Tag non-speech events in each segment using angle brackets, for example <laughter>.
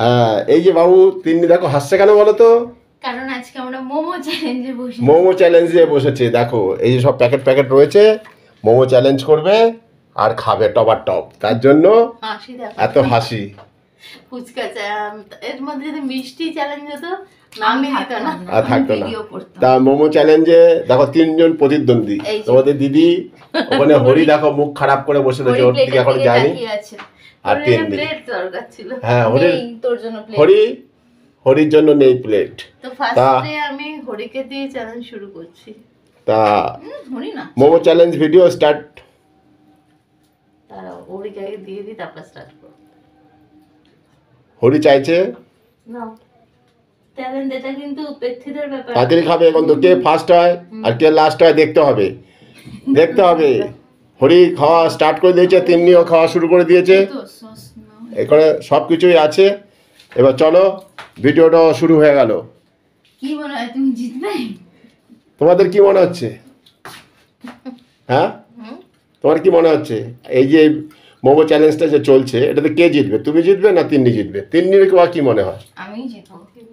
হ্যাঁ এই যে বাবু তিনি দেখো হাসছে কেন বলো তো মোমো চ্যালেঞ্জে মোমো চ্যালেঞ্জে দেখো এই যে সব প্যাকেট প্যাকেট রয়েছে মোমো চ্যালেঞ্জ করবে আর খাবে আর টপ তার জন্য এত হাসি আর থাকতো না তা মোমো চ্যালেঞ্জে দেখো তিনজন প্রতিদ্বন্দ্বী তোমাদের দিদি ওখানে হরি দেখো মুখ খারাপ করে বসে রয়েছে ওর দিকে এখন যায়নি হ্যাঁ হরি হরি হরির জন্য নেই প্লেট তো ফার্স্টে আমি হরিকে দিয়ে চ্যালেঞ্জ শুরু করছি তা হরি না মোমো চ্যালেঞ্জ ভিডিও স্টার্ট তারা হরিকে দিয়ে দিই তারপর স্টার্ট করো হরি চাইছে না কিন্তু খাবে এখন তো কে ফার্স্ট হয় আর কে লাস্ট হয় দেখতে হবে দেখতে হবে <laughs> হরি খাওয়া স্টার্ট করে দিয়েছে তেমনিও খাওয়া শুরু করে দিয়েছে এখানে সব কিছুই আছে এবার চলো ভিডিওটা শুরু হয়ে গেল তোমাদের কি মনে হচ্ছে <laughs> হ্যাঁ তোমার কি মনে হচ্ছে এই যে মোমো চ্যালেঞ্জটা যে চলছে এটাতে কে জিতবে তুমি জিতবে না তিন্নি জিতবে তিন্নির কি মনে হয়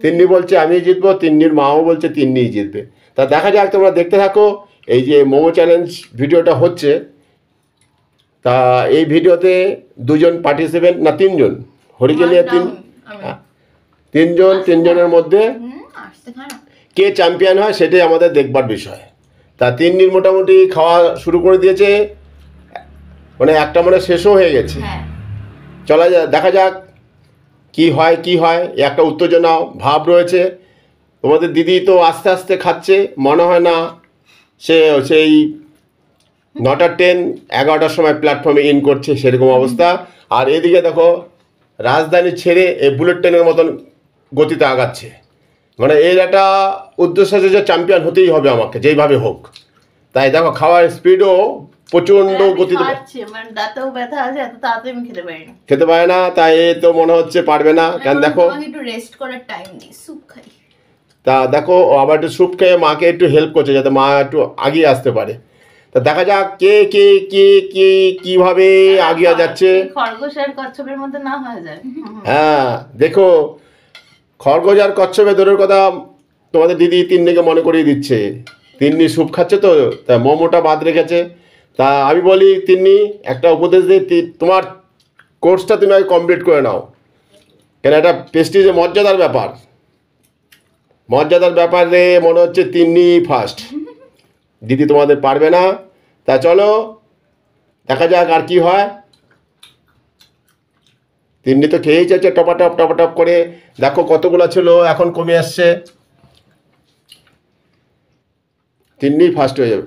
তিন্নি বলছে আমি জিতবো তিন্নির মাও বলছে তিন্নি জিতবে তা দেখা যাক তোমরা দেখতে থাকো এই যে মোমো চ্যালেঞ্জ ভিডিওটা হচ্ছে তা এই ভিডিওতে দুজন পার্টিসিপেন্ট না তিনজন নিয়ে তিন তিনজন তিনজনের মধ্যে কে চ্যাম্পিয়ন হয় সেটাই আমাদের দেখবার বিষয় তা তিন দিন মোটামুটি খাওয়া শুরু করে দিয়েছে মানে একটা মানে শেষও হয়ে গেছে হ্যাঁ। চলা যা দেখা যাক কি হয় কি হয় একটা উত্তেজনা ভাব রয়েছে তোমাদের দিদি তো আস্তে আস্তে খাচ্ছে মনে হয় না সে সেই নটার ট্রেন এগারোটার সময় প্ল্যাটফর্মে ইন করছে সেরকম অবস্থা আর এদিকে দেখো রাজধানী ছেড়ে এই বুলেট ট্রেনের মতন গতিতে আগাচ্ছে মানে এর একটা উদ্দেশ্য আছে যে চ্যাম্পিয়ন হতেই হবে আমাকে যেইভাবে হোক তাই দেখো খাওয়ার স্পিডও প্রচণ্ড হ্যাঁ, গতিতে মানে খেতে পারে না তাই এ তো মনে হচ্ছে পারবে না কারণ দেখো তা দেখো আবার একটু স্যুপ খেয়ে মাকে একটু হেল্প করছে যাতে মা একটু আগিয়ে আসতে পারে তা দেখা যাক কে কে কে কে কিভাবে হ্যাঁ, আগিয়ে যাচ্ছে খরগোশ কচ্ছপের মধ্যে না হয়ে যায় হ্যাঁ দেখো খরগোশ আর কচ্ছপে দূরের কথা তোমাদের দিদি তিন্নিকে মনে করিয়ে দিচ্ছে তিন্নি স্যুপ খাচ্ছে তো তা মোমোটা বাদ রেখেছে তা আমি বলি তিন্নি একটা উপদেশ দিই তোমার কোর্সটা তুমি আগে কমপ্লিট করে নাও কেন এটা প্রেস্টিজে মর্যাদার ব্যাপার মর্যাদার ব্যাপারে মনে হচ্ছে তিন্নি ফার্স্ট দিদি তোমাদের পারবে না তা চলো দেখা যাক আর কি হয় তিনি তো খেয়েই চাইছে টপাটপ টপাটপ করে দেখো কতগুলো ছিল এখন কমে আসছে তিনি ফার্স্ট হয়ে যাবে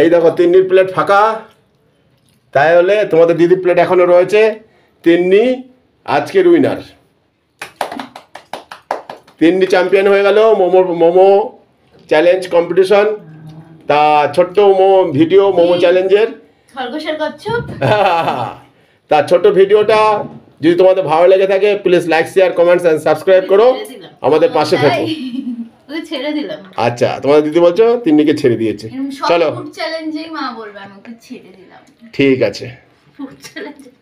এই দেখো তিন্নির প্লেট ফাঁকা তাই হলে তোমাদের দিদির প্লেট এখনও রয়েছে তিন্নি আজকের উইনার তিনটি চ্যাম্পিয়ন হয়ে গেল মোমো মোমো চ্যালেঞ্জ কম্পিটিশন তা ছোট্ট ভিডিও মোমো চ্যালেঞ্জের <laughs> তা ছোট ভিডিওটা যদি তোমাদের ভালো লেগে থাকে please like share comments and subscribe করো আমাদের পাশে থাকো <laughs> আচ্ছা তোমাদের দিদি বলছো তিনটিকে ছেড়ে দিয়েছে চলো ঠিক আছে